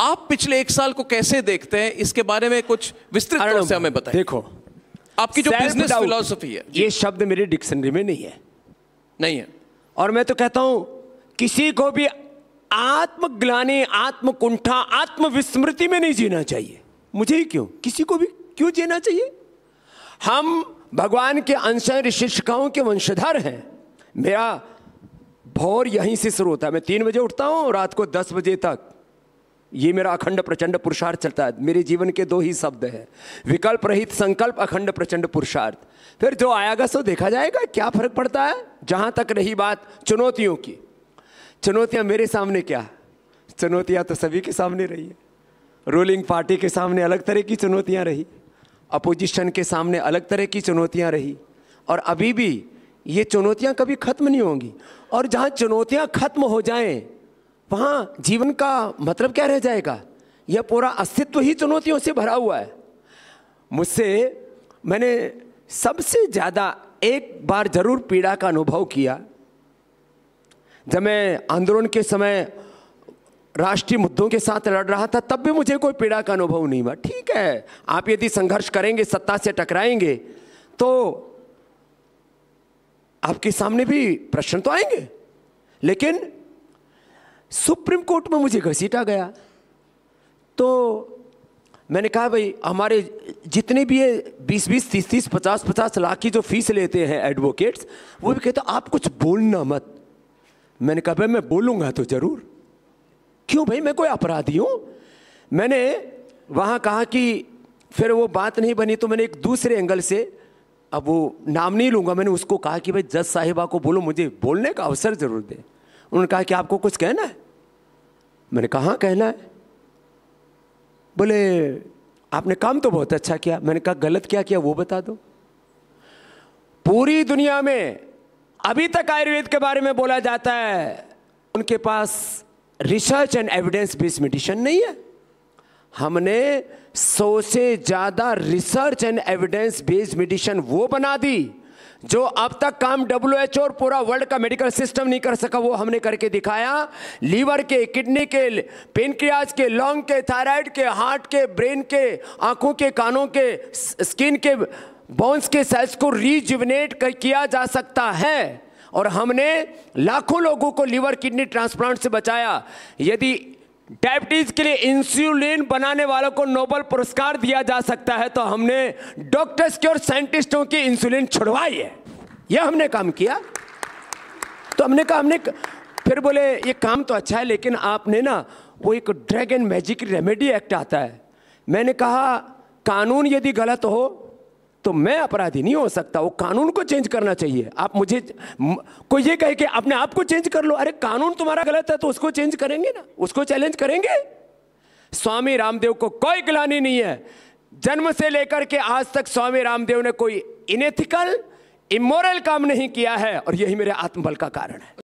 आप पिछले एक साल को कैसे देखते हैं इसके बारे में कुछ विस्तृत तौर से हमें बताएं देखो आपकी जो बिजनेस फिलोसफी है ये शब्द मेरी डिक्शनरी में नहीं है नहीं है और मैं तो कहता हूं किसी को भी आत्मग्लानी आत्मकुंठा आत्मविस्मृति में नहीं जीना चाहिए मुझे ही क्यों किसी को भी क्यों जीना चाहिए हम भगवान के अंश हैं के वंशधर हैं मेरा भौर यहीं से शुरू होता है मैं तीन बजे उठता हूँ रात को दस बजे तक ये मेरा अखंड प्रचंड पुरुषार्थ चलता है मेरे जीवन के दो ही शब्द हैं विकल्प रहित संकल्प अखंड प्रचंड पुरुषार्थ फिर जो आएगा सो देखा जाएगा क्या फर्क पड़ता है जहाँ तक रही बात चुनौतियों की चुनौतियाँ मेरे सामने क्या चुनौतियाँ तो सभी के सामने रही है रूलिंग पार्टी के सामने अलग तरह की चुनौतियाँ रही अपोजिशन के सामने अलग तरह की चुनौतियाँ रही और अभी भी ये चुनौतियाँ कभी ख़त्म नहीं होंगी और जहाँ चुनौतियाँ ख़त्म हो जाएँ वहाँ जीवन का मतलब क्या रह जाएगा यह पूरा अस्तित्व ही चुनौतियों से भरा हुआ है मुझसे मैंने सबसे ज़्यादा एक बार जरूर पीड़ा का अनुभव किया जब मैं आंदोलन के समय राष्ट्रीय मुद्दों के साथ लड़ रहा था तब भी मुझे कोई पीड़ा का अनुभव नहीं हुआ ठीक है आप यदि संघर्ष करेंगे सत्ता से टकराएंगे तो आपके सामने भी प्रश्न तो आएंगे लेकिन सुप्रीम कोर्ट में मुझे घसीटा गया तो मैंने कहा भाई हमारे जितने भी ये बीस बीस तीस तीस पचास पचास लाख की जो फीस लेते हैं एडवोकेट्स वो भी कहते आप कुछ बोलना मत मैंने कहा भाई मैं बोलूँगा तो ज़रूर क्यों भाई मैं कोई अपराधी हूँ मैंने वहाँ कहा कि फिर वो बात नहीं बनी तो मैंने एक दूसरे एंगल से अब वो नाम नहीं लूँगा मैंने उसको कहा कि भाई जज साहिबा को बोलो मुझे बोलने का अवसर ज़रूर दें उन्होंने कहा कि आपको कुछ कहना है मैंने कहाँ कहना है बोले आपने काम तो बहुत अच्छा किया मैंने कहा गलत क्या किया वो बता दो पूरी दुनिया में अभी तक आयुर्वेद के बारे में बोला जाता है उनके पास research and evidence based medicine नहीं है हमने सौ से ज़्यादा research and evidence based medicine वो बना दी जो अब तक काम डब्ल्यू एच और पूरा वर्ल्ड का मेडिकल सिस्टम नहीं कर सका वो हमने करके दिखाया लीवर के किडनी के पेनक्रियाज के लॉन्ग के थायराइड के हार्ट के ब्रेन के आंखों के कानों के स्किन के बोन्स के सेल्स को रिजुवनेट किया जा सकता है और हमने लाखों लोगों को लीवर किडनी ट्रांसप्लांट से बचाया यदि डायबिटीज के लिए इंसुलिन बनाने वालों को नोबल पुरस्कार दिया जा सकता है तो हमने डॉक्टर्स के और साइंटिस्टों की इंसुलिन छुड़वाई है यह हमने काम किया तो हमने कहा हमने फिर बोले ये काम तो अच्छा है लेकिन आपने ना वो एक ड्रैगन मैजिक रेमेडी एक्ट आता है मैंने कहा कानून यदि गलत हो तो मैं अपराधी नहीं हो सकता वो कानून को चेंज करना चाहिए आप मुझे कोई ये कहे कि अपने आप को चेंज कर लो अरे कानून तुम्हारा गलत है तो उसको चेंज करेंगे ना उसको चैलेंज करेंगे स्वामी रामदेव को कोई ग्लानी नहीं है जन्म से लेकर के आज तक स्वामी रामदेव ने कोई इनेथिकल इमोरल काम नहीं किया है और यही मेरे आत्मबल का कारण है